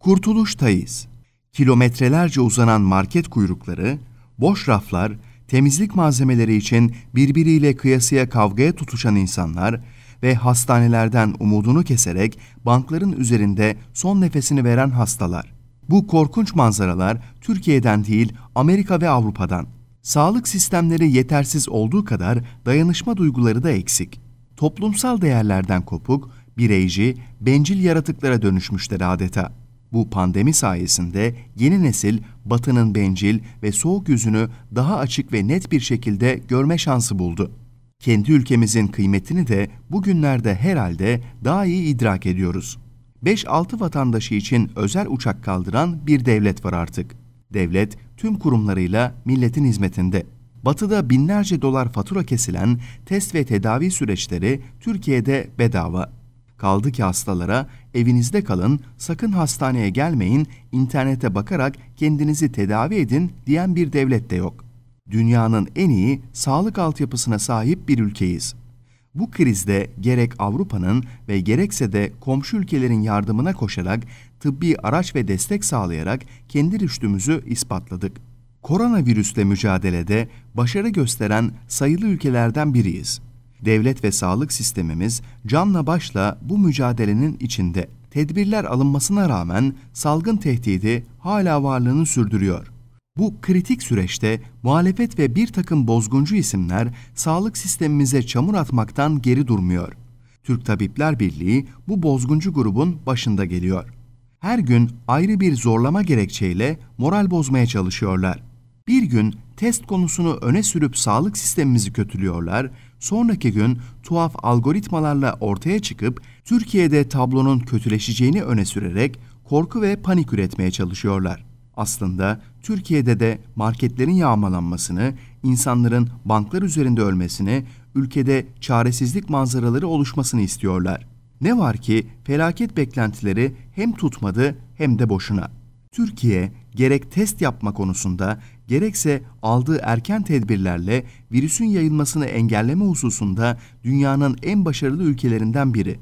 Kurtuluştayız. Kilometrelerce uzanan market kuyrukları, boş raflar, temizlik malzemeleri için birbiriyle kıyasıya kavgaya tutuşan insanlar ve hastanelerden umudunu keserek bankların üzerinde son nefesini veren hastalar. Bu korkunç manzaralar Türkiye'den değil Amerika ve Avrupa'dan. Sağlık sistemleri yetersiz olduğu kadar dayanışma duyguları da eksik. Toplumsal değerlerden kopuk, bireyci, bencil yaratıklara dönüşmüşler adeta. Bu pandemi sayesinde yeni nesil Batı'nın bencil ve soğuk yüzünü daha açık ve net bir şekilde görme şansı buldu. Kendi ülkemizin kıymetini de bugünlerde herhalde daha iyi idrak ediyoruz. 5-6 vatandaşı için özel uçak kaldıran bir devlet var artık. Devlet tüm kurumlarıyla milletin hizmetinde. Batı'da binlerce dolar fatura kesilen test ve tedavi süreçleri Türkiye'de bedava. Kaldı ki hastalara evinizde kalın, sakın hastaneye gelmeyin, internete bakarak kendinizi tedavi edin diyen bir devlet de yok. Dünyanın en iyi sağlık altyapısına sahip bir ülkeyiz. Bu krizde gerek Avrupa'nın ve gerekse de komşu ülkelerin yardımına koşarak tıbbi araç ve destek sağlayarak kendi rüştümüzü ispatladık. Koronavirüsle mücadelede başarı gösteren sayılı ülkelerden biriyiz devlet ve sağlık sistemimiz canla başla bu mücadelenin içinde. Tedbirler alınmasına rağmen salgın tehdidi hala varlığını sürdürüyor. Bu kritik süreçte muhalefet ve bir takım bozguncu isimler sağlık sistemimize çamur atmaktan geri durmuyor. Türk Tabipler Birliği bu bozguncu grubun başında geliyor. Her gün ayrı bir zorlama gerekçeyle moral bozmaya çalışıyorlar. Bir gün test konusunu öne sürüp sağlık sistemimizi kötülüyorlar, sonraki gün tuhaf algoritmalarla ortaya çıkıp Türkiye'de tablonun kötüleşeceğini öne sürerek korku ve panik üretmeye çalışıyorlar. Aslında Türkiye'de de marketlerin yağmalanmasını, insanların banklar üzerinde ölmesini, ülkede çaresizlik manzaraları oluşmasını istiyorlar. Ne var ki felaket beklentileri hem tutmadı hem de boşuna. Türkiye gerek test yapma konusunda gerekse aldığı erken tedbirlerle virüsün yayılmasını engelleme hususunda dünyanın en başarılı ülkelerinden biri.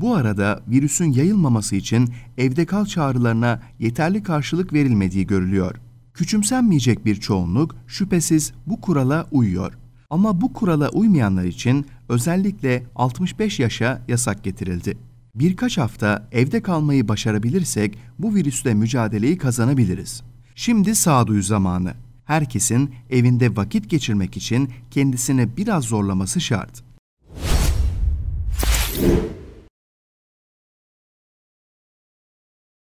Bu arada virüsün yayılmaması için evde kal çağrılarına yeterli karşılık verilmediği görülüyor. Küçümsenmeyecek bir çoğunluk şüphesiz bu kurala uyuyor. Ama bu kurala uymayanlar için özellikle 65 yaşa yasak getirildi. Birkaç hafta evde kalmayı başarabilirsek bu virüsle mücadeleyi kazanabiliriz. Şimdi sağduyu zamanı. Herkesin evinde vakit geçirmek için kendisini biraz zorlaması şart.